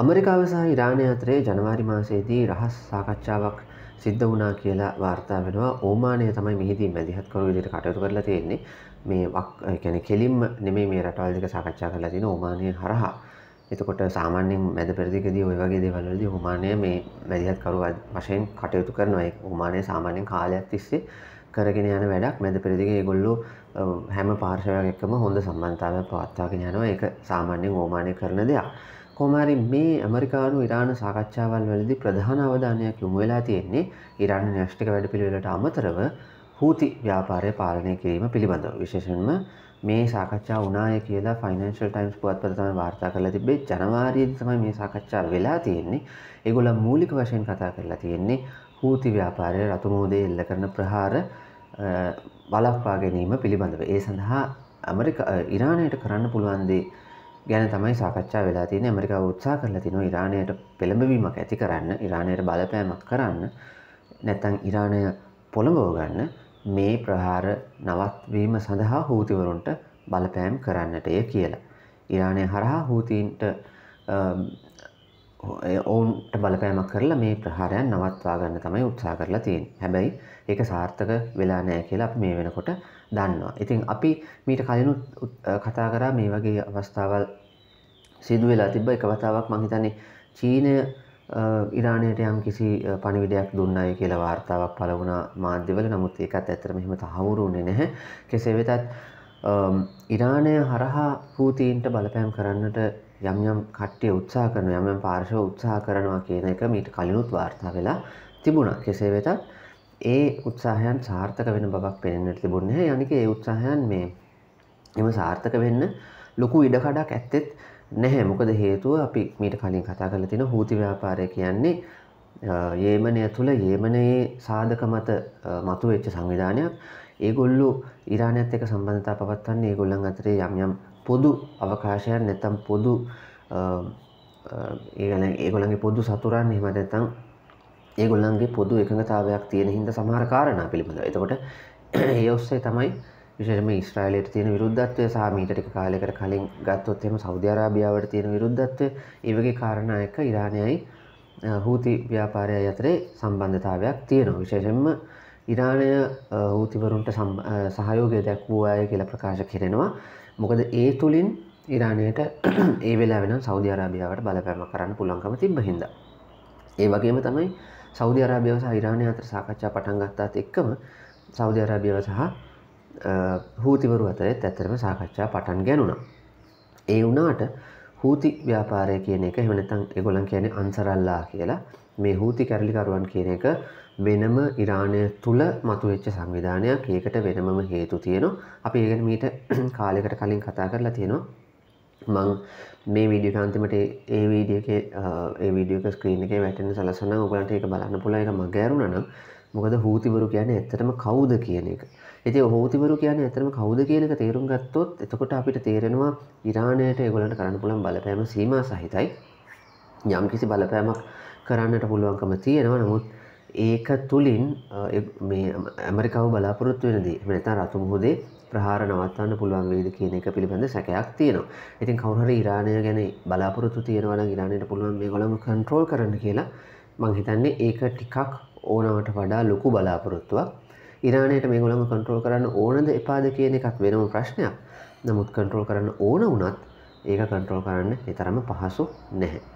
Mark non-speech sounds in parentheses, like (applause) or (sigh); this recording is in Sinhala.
අමරිකාව සහ ඉරාණය අතරේ ජනවාරි මාසයේදී රහස් සාකච්ඡාවක් සිද්ධ වුණා කියලා වාර්තා වෙනවා ඕමානය තමයි මෙහිදී මැදිහත්කරු විදිහට කටයුතු කරලා තියෙන්නේ මේ يعني කෙලින්ම නෙමෙයි මේ රටවල් දෙක සාකච්ඡා කරලා තියෙන ඕමානය හරහා එතකොට සාමාන්‍යයෙන් මැද පෙරදිගදී ওই වගේ දේවල් වලදී ඕමානය මේ මැදිහත්කරු වශයෙන් කටයුතු කරනවා ඒ ඕමානය සාමාන්‍යයෙන් කාලයක් තිස්සේ කරගෙන යන වැඩක් මැද පෙරදිග ඒගොල්ලෝ හැම පාර්ශවයක් එක්කම හොඳ සම්බන්ධතාවයක් පවත්වාගෙන යනවා ඒක සාමාන්‍යයෙන් ඕමානය කරන දෙයක් කෝමහරි මේ ඇමරිකානු ඉරාණ සාකච්ඡාවල් වලදි ප්‍රධාන අවධානයක් යොමු වෙලා තියෙන්නේ ඉරාණ න්‍යෂ්ටික වැඩපිළිවෙලට අමතරව හූති ව්‍යාපාරය පාලනය කිරීම පිළිබඳව විශේෂයෙන්ම මේ සාකච්ඡා වුණාය කියලා ෆයිනන්ෂල් ටයිම්ස් පුවත්පත තමයි වාර්තා කරලා තිබ්බේ ජනවාරියේදී තමයි මේ සාකච්ඡා වෙලා තියෙන්නේ ඒගොල්ලෝ මූලික වශයෙන් කතා කරලා තියෙන්නේ හූති ව්‍යාපාරය රතු මෝදේ එල්ල කරන ප්‍රහාර වලක්වා ගැනීම පිළිබඳව ඒ සඳහා ඇමරිකා ඉරාණයට කරන්න පුළුවන් දේ ගැන තමයි සාකච්ඡා වෙලා තියෙන ඇමරිකා උත්සා කරලා තිනො ඉරාණයට පෙළඹවීමක් ඇති කරන්න ඉරාණයට බලපෑමක් කරන්න නැත්තං ඉරාණය පොළඹෝගන්න මේ ප්‍රහාර නවත්වීම සඳහා හූතිවරුන්ට බලපෑම් කරන්නටය කියලා. ඉරාණය හරහා හූතීන්ට ඔවුන්ට බලපෑමක් කරලා මේ ප්‍රහාරයන් නවත්වා ගන්න තමයි උත්සා කරලා තියෙන් හැබැයි ඒක සාර්ථක වෙලා නෑ කියලා අපි මේ වෙනකොට දන්නවා. ඉතින් අපි මීට කලනුත් කතා කරා මේ වගේ අවස්ථාවල් සිදු වෙලා තිබ්බ එක වතාවක් මහිතන්නේ චීනය ඉරාණයට යම් කිසි පණිවිඩයක් දුන්නයි කියලා වාර්තාවක් පල වුණ මාධ්‍යවල නමුත් ඒකත් ඇතර මෙහම තහවුරුුණේ නැහැ කෙසේ වෙතත් ඉරාණය හරහා පූතීන්ට බලපෑම් කරන්නට යම් යම් කට්ටිය උත්සා කරන යම් යම් පාර්ශව උත්සාහ කරනවා කියන එක මීට කලිනුත් වාර්තා වෙලා තිබුණා. කෙසේ වෙතත් ඒ උත්සාහයන් සාර්ථක වෙන බවක් පේන්නට තිබුණේ නැහැ. යනික ඒ උත්සාහයන් මේ එම සාර්ථක වෙන්න ලොකු ඉඩකඩක් ඇත්තෙත් නැහැ. මොකද හේතුව අපි මීට කලින් කතා කරලා තියෙන හූති ව්‍යාපාරය කියන්නේ යේමනය තුළ යේමනයේ සාධක මත මතුවෙච්ච සංවිධානයක්. ඒගොල්ලු ඉරාණයත් එක සම්බන්ධතා පවත්වන්නේ ඒගොල්ලන් අතරේ යම් යම් පොදු අවකාශයන් නැතම් පොදු ඒගන ඒගොලන්ගේ පොදු සතුරන් හෙමතැතං ඒගොල්ලන්ගේ පොදු එකඟතාවයක් තියෙන හිද සමහරකාරණ පිළිබඳ එතකොට (clears throat) ඒ ඔස්සේ තමයි විශෂම ස්ට්‍රයිලයට තියෙන විරුද්ධත්වය සාමීටක කාලෙකට කලින් ගත්තොත්තෙම සෞධ්‍යරාභියාවට තියෙන විරුද්ධත්වය ඒවගේ කාරණයක ඉරාණයයි හූති ව්‍යාපාරය අතරේ සම්බන්ධතාවයක් තියෙනවා විශේෂෙන්ම ඉරාණය හූතිවරුන්ට සහයෝගය දැක් වූ අය කියල ප්‍රකාශ කෙරෙනවා මොකද ඒ තුළින් ඉරාණයට ඒ වෙලා වෙන සෞධ අරාභියාවට බලපෑම කරන්න පුළන්කම තිබ හිද. ඒ වගේම තමයි සෞධ අරාභ්‍යව සහ ඉරාණය අතර සාකච්ඡා පටන් ගත්තාත් එක්කම සෞධ අරාභියව සහ හූතිවරු අතරත් ඇත්තරම සාකච්ඡා පටන් ගැනුණා. ඒ වුණාට හූති ව්‍යාපාරය කියන එක එහෙම නැත්නම් ඒගොල්ලන් කියන්නේ අන්සරල්ලා කියලා මේ හූති කැරලිකරුවන් කියන එක වෙනම ඉරානය තුල මතුවෙච්ච සංවිධානයක්. ඒකට වෙනමම හේතු තියෙනවා. අපි ඒක මීට (clears throat) කාලයකට කලින් කතා කරලා තියෙනවා. මං මේ වීඩියෝ එක අන්තිමට ඒ වීඩියෝ එකේ ඒ වීඩියෝ එක ස්ක්‍රීන් එකේ වැටෙන සලසනවා. ඔයගලන්ට ඒක බලන්න පුළුවන්. ඒක මගේ අරුණා නම් මොකද හූතිවරු කියන්නේ ඇත්තටම කවුද කියන එක. ඉතින් හූතිවරු කියන්නේ ඇත්තටම කවුද කියන එක තේරුම් ගත්තොත් එතකොට අපිට තේරෙනවා ඉරානයට ඒගොල්ලන්ට කරන්න පුළුවන් බලපෑම සීමා සහිතයි. යම්කිසි බලපෑමක් කරන්නට පුළුවන්කම තියෙනවා. නමුත් ඒක තුලින් මේ ඇමරිකාව බලාපොරොත්තු වෙන දේ එහෙම නැත්නම් රතු මුහුදේ ප්‍රහාර නවත්තන්න පුළුවන් වේද කියන එක පිළිබඳ සැකයක් තියෙනවා. ඉතින් කවුරු හරි ඉරානය ගැන බලාපොරොත්තු තියෙනවා නම් ඉරානයට පුළුවන් මේගොල්ලන්ව කන්ට්‍රෝල් කරන්න කියලා මම හිතන්නේ ඒක ටිකක් ඕනවට වඩා ලොකු බලාපොරොත්තුවක් ඉරානයට මේ ගොළම කන්ට්‍රෝල් කරන්න ඕනද එපාද කියන එකත් වෙනම ප්‍රශ්නයක් නමුත් කන්ට්‍රෝල් කරන්න ඕන වනත් ඒක කන්ට්‍රෝල් කරන්න එතරම පහසු නැහැ